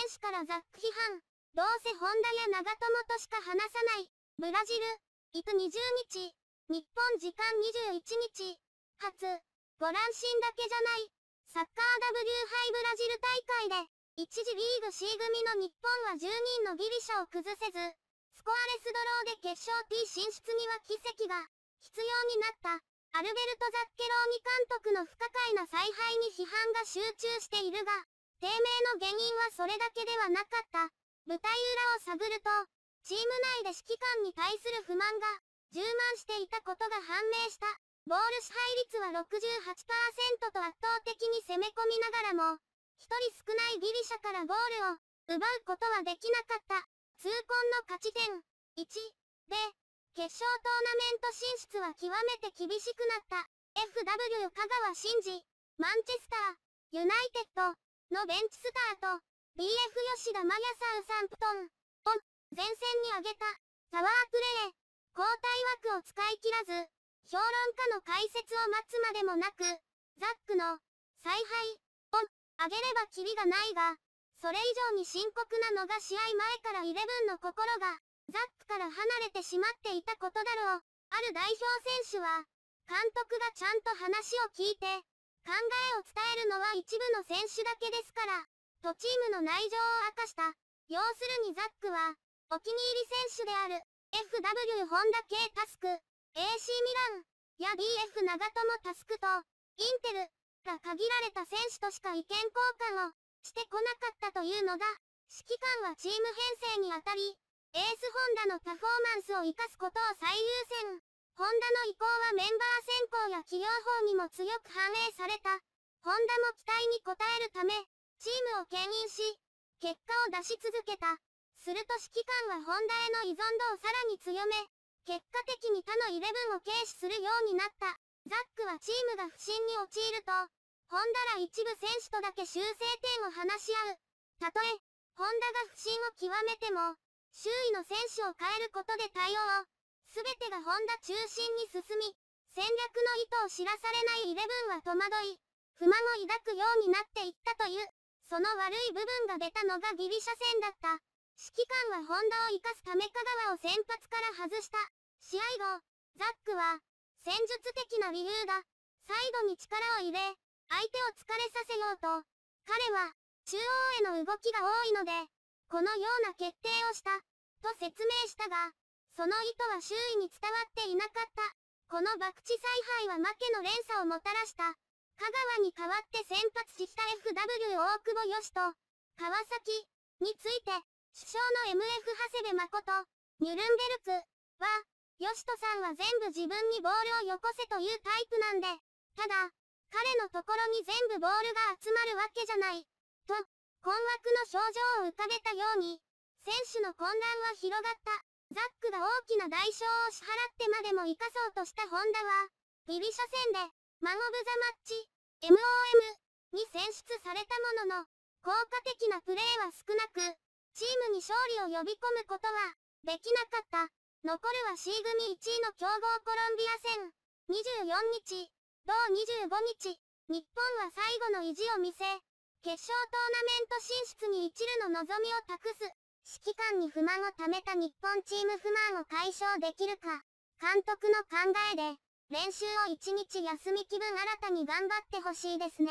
選手からザック批判。どうせホンダや長友としか話さない。ブラジル、いく20日、日本時間21日、初、ご乱心だけじゃない。サッカー W 杯ブラジル大会で、一時リーグ C 組の日本は10人のギリシャを崩せず、スコアレスドローで決勝 T 進出には奇跡が必要になった。アルベルト・ザッケローニ監督の不可解な采配に批判が集中しているが、低迷の原因はそれだけではなかった。舞台裏を探ると、チーム内で指揮官に対する不満が、充満していたことが判明した。ボール支配率は68%と圧倒的に攻め込みながらも、一人少ないギリシャからゴールを奪うことはできなかった。痛恨の勝ち点1で、決勝トーナメント進出は極めて厳しくなった。FW 香川真司、マンチェスター、ユナイテッド、のベンチスタート、BF 吉田真也さん3プトンを前線に上げたタワープレイ、交代枠を使い切らず、評論家の解説を待つまでもなく、ザックの采配を上げればキリがないが、それ以上に深刻なのが試合前からイレブンの心が、ザックから離れてしまっていたことだろう。ある代表選手は、監督がちゃんと話を聞いて、考えを伝えるのは一部の選手だけですから、とチームの内情を明かした。要するにザックは、お気に入り選手である、FW 本田系タスク、AC ミラン、や BF 長友タスクと、インテル、が限られた選手としか意見交換を、してこなかったというのだ、指揮官はチーム編成にあたり、エースホンダのパフォーマンスを活かすことを最優先ダの意向はメンバー選考や起用法にも強く反映された。ホンダも期待に応えるため、チームを牽引し、結果を出し続けた。すると指揮官はホンダへの依存度をさらに強め、結果的に他のイレブンを軽視するようになった。ザックはチームが不振に陥ると、ホンダら一部選手とだけ修正点を話し合う。たとえ、ホンダが不振を極めても、周囲の選手を変えることで対応を、すべてンダ中心に進み、戦略の意図を知らされないイレブンは戸惑い、不満を抱くようになっていったという、その悪い部分が出たのがギリシャ戦だった。指揮官はホンダを生かすため香川を先発から外した。試合後、ザックは、戦術的な理由だ。サイドに力を入れ、相手を疲れさせようと、彼は、中央への動きが多いので、このような決定をした、と説明したが、その意図は周囲に伝わっていなかった。この博打采配は負けの連鎖をもたらした。香川に代わって先発した FW 大久保義と、川崎について、主将の MF 長谷部誠、ニュルンベルクは、義人さんは全部自分にボールをよこせというタイプなんで、ただ、彼のところに全部ボールが集まるわけじゃない。と、困惑の症状を浮かべたように、選手の混乱は広がった。ザックが大きな代償を支払ってまでも生かそうとしたホンダは、ビビ初戦で、マン・オブ・ザ・マッチ、MOM に選出されたものの、効果的なプレーは少なく、チームに勝利を呼び込むことは、できなかった。残るは C 組1位の強豪コロンビア戦、24日、同25日、日本は最後の意地を見せ、決勝トーナメント進出に一縷の望みを託す。指揮官に不満を貯めた日本チーム不満を解消できるか、監督の考えで、練習を一日休み気分新たに頑張ってほしいですね。